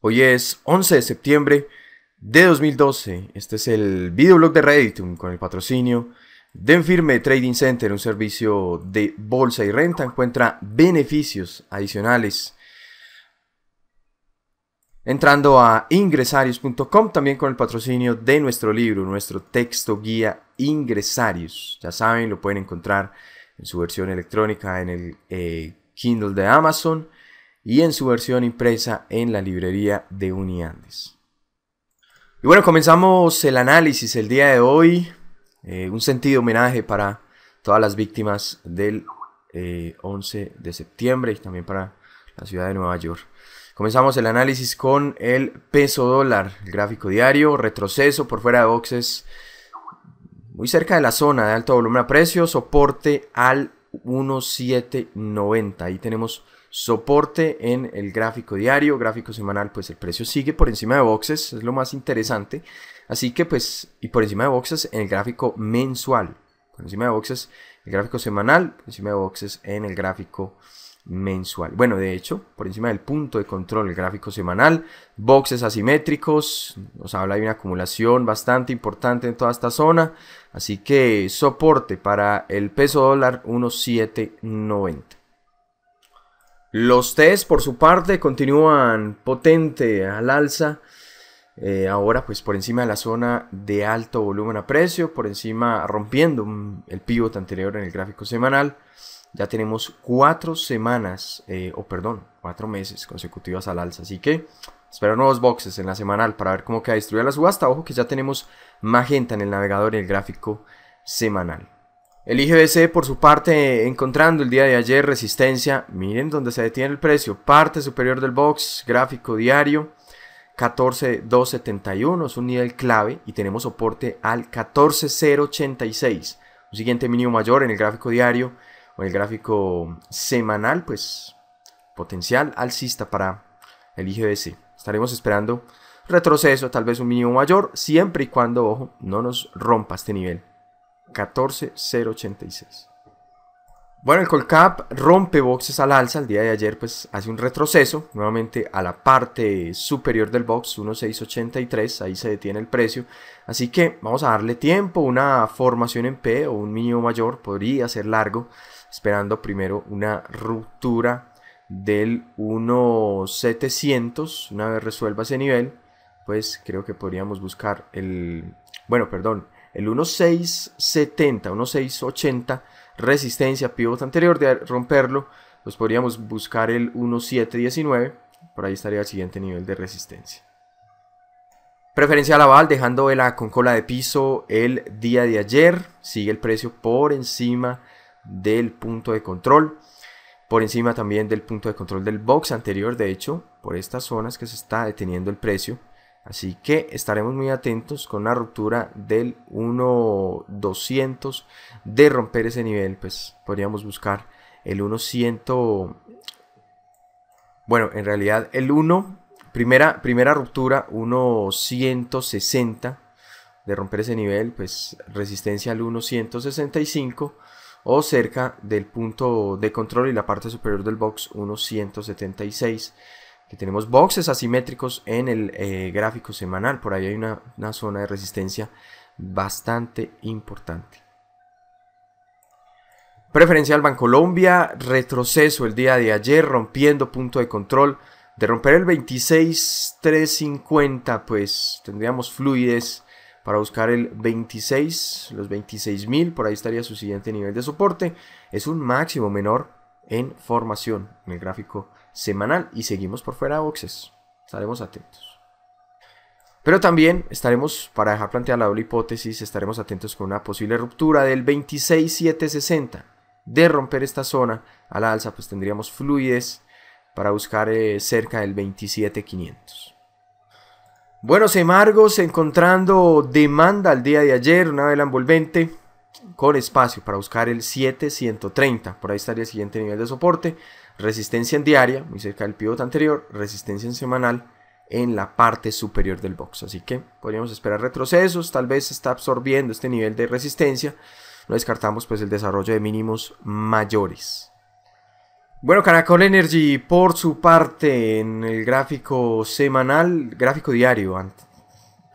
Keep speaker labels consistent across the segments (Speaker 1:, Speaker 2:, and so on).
Speaker 1: Hoy es 11 de septiembre de 2012. Este es el videoblog de Reddit con el patrocinio de Enfirme Trading Center, un servicio de bolsa y renta. Encuentra beneficios adicionales. Entrando a ingresarios.com, también con el patrocinio de nuestro libro, nuestro texto guía Ingresarios. Ya saben, lo pueden encontrar en su versión electrónica en el eh, Kindle de Amazon y en su versión impresa en la librería de Uniandes. Y bueno, comenzamos el análisis el día de hoy. Eh, un sentido homenaje para todas las víctimas del 11 eh, de septiembre y también para la ciudad de Nueva York. Comenzamos el análisis con el peso dólar, el gráfico diario, retroceso por fuera de boxes, muy cerca de la zona de alto volumen a precio, soporte al 1.790. Ahí tenemos soporte en el gráfico diario, gráfico semanal, pues el precio sigue por encima de boxes, es lo más interesante. Así que pues, y por encima de boxes en el gráfico mensual, por encima de boxes el gráfico semanal, por encima de boxes en el gráfico mensual. Bueno, de hecho, por encima del punto de control el gráfico semanal, boxes asimétricos, nos habla de una acumulación bastante importante en toda esta zona, así que soporte para el peso dólar 1.790. Los test, por su parte, continúan potente al alza. Eh, ahora, pues por encima de la zona de alto volumen a precio, por encima rompiendo mm, el pivot anterior en el gráfico semanal. Ya tenemos cuatro semanas, eh, o perdón, cuatro meses consecutivos al alza. Así que espero nuevos boxes en la semanal para ver cómo queda distribuida la subasta. Ojo que ya tenemos magenta en el navegador y el gráfico semanal. El IGBC, por su parte, encontrando el día de ayer resistencia, miren donde se detiene el precio, parte superior del box, gráfico diario, 14271 es un nivel clave y tenemos soporte al 14086. Un siguiente mínimo mayor en el gráfico diario o en el gráfico semanal, pues potencial alcista para el IGBC. Estaremos esperando retroceso, tal vez un mínimo mayor, siempre y cuando, ojo, no nos rompa este nivel. 14086. Bueno, el Colcap rompe boxes al alza. El día de ayer, pues hace un retroceso nuevamente a la parte superior del box, 1.683. Ahí se detiene el precio. Así que vamos a darle tiempo. Una formación en P o un mínimo mayor podría ser largo, esperando primero una ruptura del 1.700. Una vez resuelva ese nivel, pues creo que podríamos buscar el. Bueno, perdón, el 1.670, 1.680, resistencia, pivot anterior de romperlo, nos podríamos buscar el 1.719, por ahí estaría el siguiente nivel de resistencia. Preferencia aval dejando la con cola de piso el día de ayer, sigue el precio por encima del punto de control, por encima también del punto de control del box anterior, de hecho, por estas zonas que se está deteniendo el precio. Así que estaremos muy atentos con la ruptura del 1.200 de romper ese nivel. Pues podríamos buscar el 1.100. Bueno, en realidad el 1, primera, primera ruptura 1.160 de romper ese nivel, pues resistencia al 1.165 o cerca del punto de control y la parte superior del box 1.176 que tenemos boxes asimétricos en el eh, gráfico semanal. Por ahí hay una, zona de resistencia bastante importante. Preferencial Bancolombia, retroceso el día de ayer, rompiendo punto de control. De romper el 26.350, pues tendríamos fluidez para buscar el 26, los 26.000, por ahí estaría su siguiente nivel de soporte. Es un máximo menor en formación, en el gráfico semanal. Y seguimos por fuera boxes. Estaremos atentos. Pero también estaremos, para dejar planteada la hipótesis, estaremos atentos con una posible ruptura del 26,760. De romper esta zona a la alza, pues tendríamos fluidez para buscar eh, cerca del 27,500. Buenos emargos encontrando demanda al día de ayer, una vela envolvente, con espacio para buscar el 7130, por ahí estaría el siguiente nivel de soporte, resistencia en diaria, muy cerca del pivote anterior, resistencia en semanal en la parte superior del box, así que podríamos esperar retrocesos, tal vez está absorbiendo este nivel de resistencia, no descartamos pues el desarrollo de mínimos mayores. Bueno, Caracol Energy por su parte en el gráfico semanal, gráfico diario,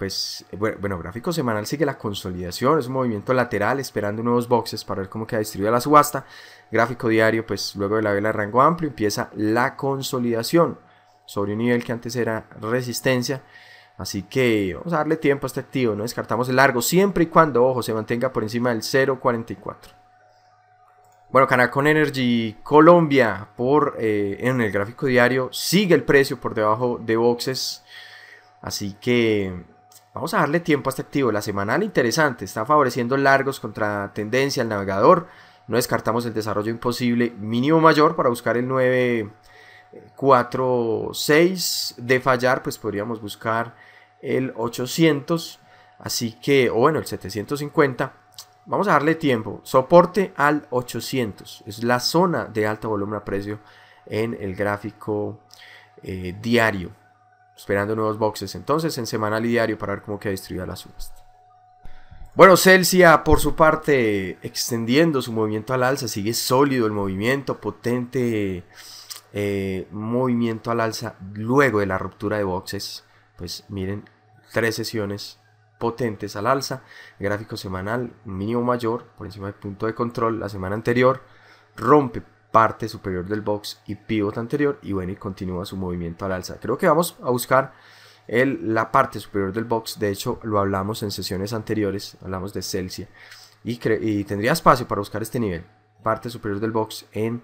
Speaker 1: pues, eh, bueno, gráfico semanal sigue la consolidación, es un movimiento lateral esperando nuevos boxes para ver cómo queda distribuida la subasta. Gráfico diario, pues luego de la vela de rango amplio empieza la consolidación sobre un nivel que antes era resistencia. Así que vamos a darle tiempo a este activo, no descartamos el largo, siempre y cuando, ojo, se mantenga por encima del 0.44. Bueno, Canacon Energy Colombia por, eh, en el gráfico diario sigue el precio por debajo de boxes. Así que Vamos a darle tiempo a este activo. La semanal interesante, está favoreciendo largos contra tendencia al navegador. No descartamos el desarrollo imposible mínimo mayor para buscar el 9.46, De fallar, pues podríamos buscar el 800. Así que, o bueno, el 750. Vamos a darle tiempo. Soporte al 800. Es la zona de alto volumen a precio en el gráfico eh, diario esperando nuevos boxes. Entonces en semanal y diario para ver cómo queda distribuida la subasta. Bueno, Celsia por su parte extendiendo su movimiento al alza, sigue sólido el movimiento, potente eh, movimiento al alza luego de la ruptura de boxes. Pues miren, tres sesiones potentes al alza, gráfico semanal mínimo mayor por encima del punto de control la semana anterior, rompe parte superior del box y pivot anterior y bueno y continúa su movimiento al alza creo que vamos a buscar el, la parte superior del box de hecho lo hablamos en sesiones anteriores hablamos de Celsius y, y tendría espacio para buscar este nivel parte superior del box en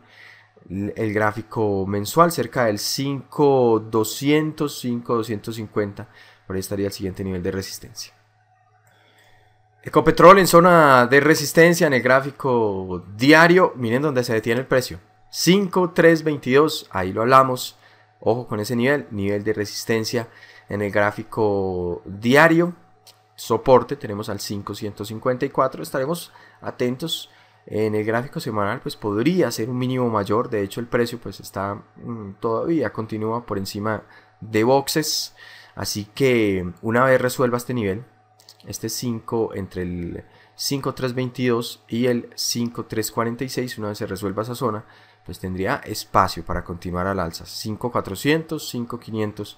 Speaker 1: el gráfico mensual cerca del 5200 5250 por ahí estaría el siguiente nivel de resistencia Ecopetrol en zona de resistencia en el gráfico diario. Miren dónde se detiene el precio. 5322, ahí lo hablamos. Ojo con ese nivel, nivel de resistencia en el gráfico diario. Soporte tenemos al 554, estaremos atentos. En el gráfico semanal pues podría ser un mínimo mayor, de hecho el precio pues está mm, todavía continúa por encima de boxes, así que una vez resuelva este nivel este 5 entre el 5322 y el 5346, una vez se resuelva esa zona, pues tendría espacio para continuar al alza. 5400, 5500,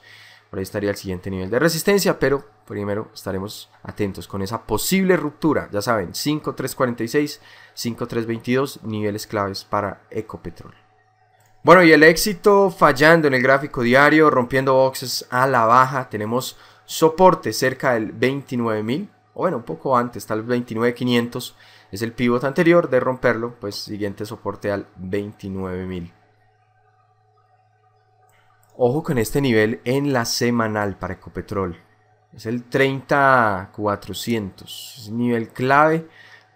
Speaker 1: por ahí estaría el siguiente nivel de resistencia, pero primero estaremos atentos con esa posible ruptura. Ya saben, 5346, 5322, niveles claves para Ecopetrol. Bueno, y el éxito fallando en el gráfico diario, rompiendo boxes a la baja, tenemos soporte cerca del 29.000, o bueno, un poco antes, está el 29.500 es el pivot anterior, de romperlo, pues siguiente soporte al 29.000. Ojo con este nivel en la semanal para Ecopetrol. Es el 30400. Es nivel clave,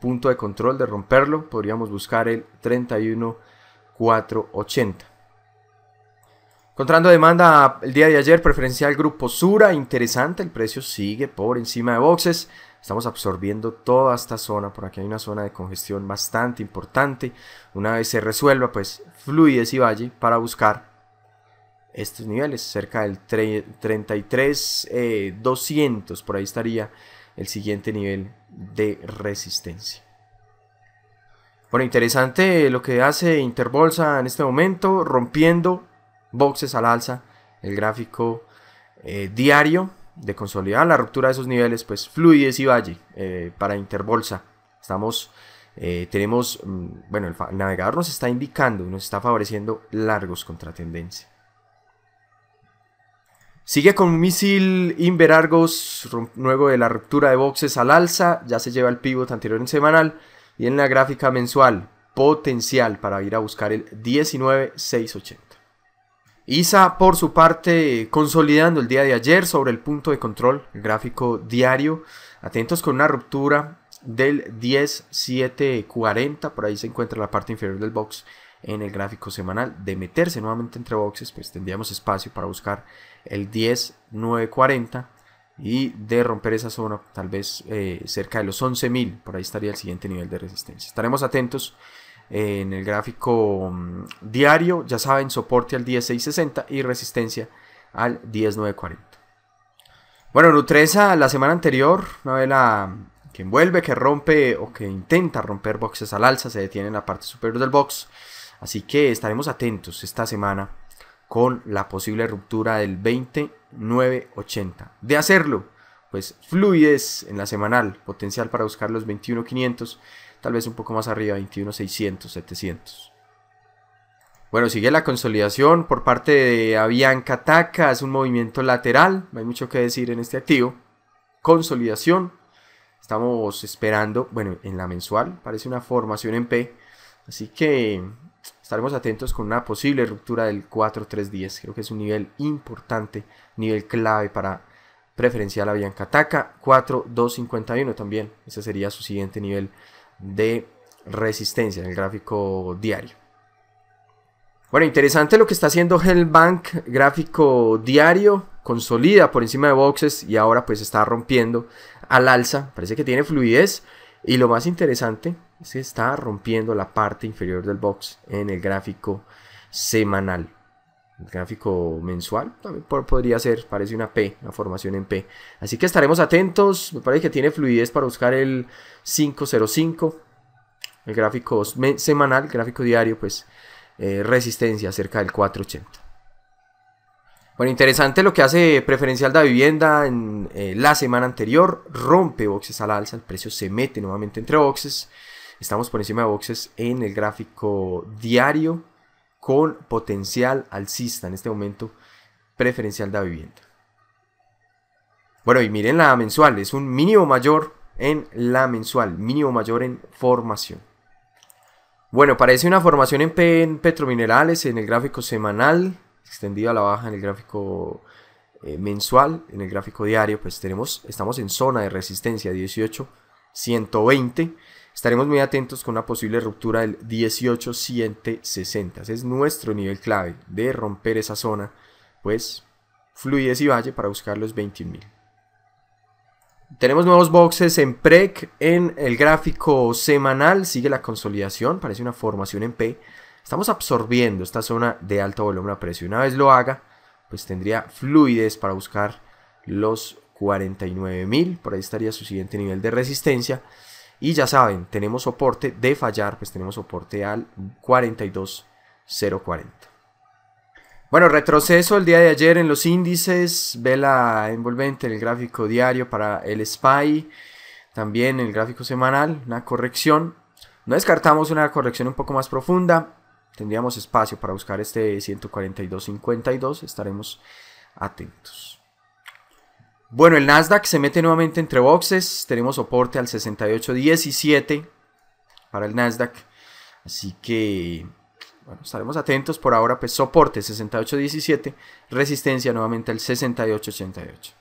Speaker 1: punto de control de romperlo. Podríamos buscar el 31480. Contrando demanda el día de ayer, preferencial Grupo Sura, interesante, el precio sigue por encima de boxes. Estamos absorbiendo toda esta zona, por aquí hay una zona de congestión bastante importante. Una vez se resuelva, pues fluidez y valle para buscar estos niveles, cerca del 33, 200, eh, por ahí estaría el siguiente nivel de resistencia. Bueno, interesante lo que hace Interbolsa en este momento, rompiendo boxes al alza, el gráfico eh, diario de consolidar la ruptura de esos niveles, pues Fluides y Valle eh, para Interbolsa. Estamos, eh, tenemos, mm, bueno, el, navegador nos está indicando, nos está favoreciendo largos contra tendencia. Sigue con un misil Inverargos, luego de la ruptura de boxes al alza, ya se lleva el pivot anterior en semanal y en la gráfica mensual, potencial para ir a buscar el 19680. ISA, por su parte, consolidando el día de ayer sobre el punto de control, el gráfico diario. Atentos con una ruptura del 10.740, por ahí se encuentra la parte inferior del box en el gráfico semanal. De meterse nuevamente entre boxes, pues tendríamos espacio para buscar el 10.940 y de romper esa zona, tal vez eh, cerca de los 11.000, por ahí estaría el siguiente nivel de resistencia. Estaremos atentos en el gráfico mm, diario, ya saben, soporte al 10660 y resistencia al 10940. Bueno, Nutresa la semana anterior, una vela que envuelve, que rompe o que intenta romper boxes al alza, se detiene en la parte superior del box. Así que estaremos atentos esta semana con la posible ruptura del 29.80. De hacerlo, pues fluidez en la semanal, potencial para buscar los 21.500 tal vez un poco más arriba, 21.600, 700. Bueno, sigue la consolidación por parte de Avianca Taca, es un movimiento lateral, no hay mucho que decir en este activo. Consolidación, estamos esperando, bueno, en la mensual, parece una formación en P, así que estaremos atentos con una posible ruptura del 4.310, creo que es un nivel importante, nivel clave para preferencial a Bianca Taca, 4.251 también, ese sería su siguiente nivel de resistencia en el gráfico diario. Bueno, interesante lo que está haciendo Hellbank, gráfico diario, consolida por encima de boxes y ahora pues está rompiendo al alza, parece que tiene fluidez y lo más interesante es que está rompiendo la parte inferior del box en el gráfico semanal. El gráfico mensual también podría ser, parece una P, una formación en P. Así que estaremos atentos, me parece que tiene fluidez para buscar el 505, el gráfico semanal, el gráfico diario, pues eh, resistencia cerca del 480. Bueno, interesante lo que hace preferencial de vivienda en eh, la semana anterior. Rompe boxes al alza, el precio se mete nuevamente entre boxes. Estamos por encima de boxes en el gráfico diario con potencial alcista en este momento preferencial de vivienda. Bueno, y miren la mensual, es un mínimo mayor en la mensual, mínimo mayor en formación. Bueno, parece una formación en, petrominerales en el gráfico semanal, extendido a la baja en el gráfico eh, mensual, en el gráfico diario, pues tenemos, estamos en zona de resistencia 18, 120. Estaremos muy atentos con una posible ruptura del 18760. Ese es nuestro nivel clave de romper esa zona, pues fluidez y valle para buscar los 21.000. Tenemos nuevos boxes en PREC, en el gráfico semanal sigue la consolidación, parece una formación en P. Estamos absorbiendo esta zona de alto volumen a precio. Una vez lo haga, pues tendría fluidez para buscar los 49.000, por ahí estaría su siguiente nivel de resistencia. Y ya saben, tenemos soporte de fallar, pues tenemos soporte al 42040. Bueno, retroceso el día de ayer en los índices, vela envolvente en el gráfico diario para el SPY, también el gráfico semanal, una corrección. No descartamos una corrección un poco más profunda, tendríamos espacio para buscar este 142.52, estaremos atentos. Bueno, el Nasdaq se mete nuevamente entre boxes. Tenemos soporte al 68.17 para el Nasdaq. Así que bueno, estaremos atentos por ahora. Pues soporte 68.17, resistencia nuevamente al 68.88.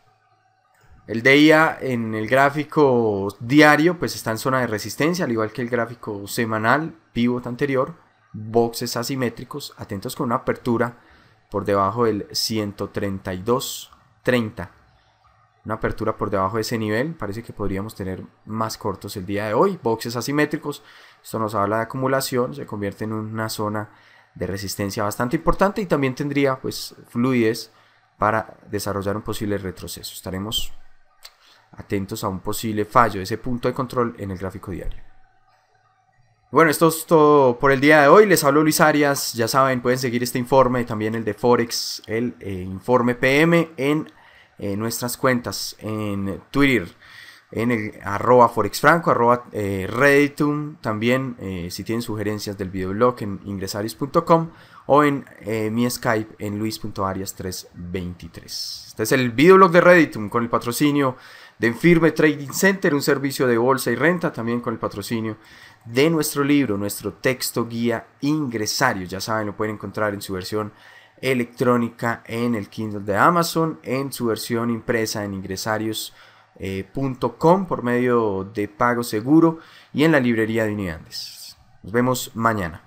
Speaker 1: El DIA en el gráfico diario pues está en zona de resistencia, al igual que el gráfico semanal, pivot anterior, boxes asimétricos, atentos con una apertura por debajo del 132.30 una apertura por debajo de ese nivel. Parece que podríamos tener más cortos el día de hoy. Boxes asimétricos. Esto nos habla de acumulación. Se convierte en una zona de resistencia bastante importante y también tendría pues fluidez para desarrollar un posible retroceso. Estaremos atentos a un posible fallo de ese punto de control en el gráfico diario. Bueno, esto es todo por el día de hoy. Les hablo Luis Arias. Ya saben, pueden seguir este informe y también el de Forex, el eh, informe PM en eh, nuestras cuentas en Twitter, en el arroba forexfranco, arroba eh, redditum, también eh, si tienen sugerencias del videoblog en ingresarios.com o en mi Skype en luis.arias323. Este es el videoblog de Redditum con el patrocinio de Firme Trading Center, un servicio de bolsa y renta, también con el patrocinio de nuestro libro, nuestro texto guía Ingresarios Ya saben, lo pueden encontrar en su versión electrónica en el Kindle de Amazon, en su versión impresa en ingresarios.com eh, por medio de pago seguro y en la librería de unidades. Nos vemos mañana.